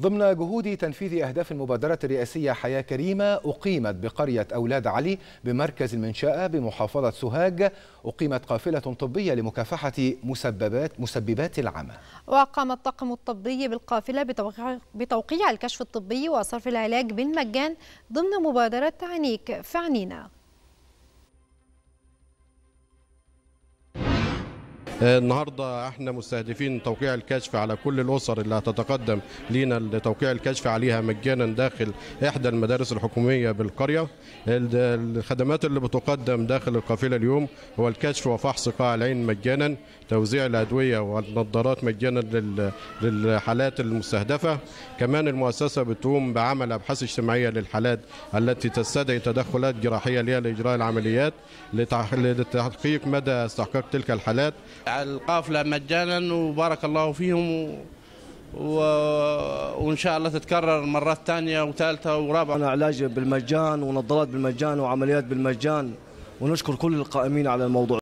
ضمن جهود تنفيذ أهداف المبادرة الرئاسية حياة كريمة أقيمت بقرية أولاد علي بمركز المنشأة بمحافظة سوهاج أقيمت قافلة طبية لمكافحة مسببات مسببات العمى وقام الطاقم الطبي بالقافلة بتوقيع الكشف الطبي وصرف العلاج بالمجان ضمن مبادرة تعنيك فعنينا النهارده احنا مستهدفين توقيع الكشف على كل الاسر اللي هتتقدم لينا لتوقيع الكشف عليها مجانا داخل احدى المدارس الحكوميه بالقريه الخدمات اللي بتقدم داخل القافله اليوم هو الكشف وفحص قاع العين مجانا توزيع الادويه والنظارات مجانا للحالات المستهدفه كمان المؤسسه بتقوم بعمل ابحاث اجتماعيه للحالات التي تستدعي تدخلات جراحيه لها لاجراء العمليات لتحقيق مدى استحقاق تلك الحالات القافله مجانا وبارك الله فيهم و... و... وان شاء الله تتكرر مرات ثانيه وثالثه ورابعه. انا علاج بالمجان ونضارات بالمجان وعمليات بالمجان ونشكر كل القائمين على الموضوع.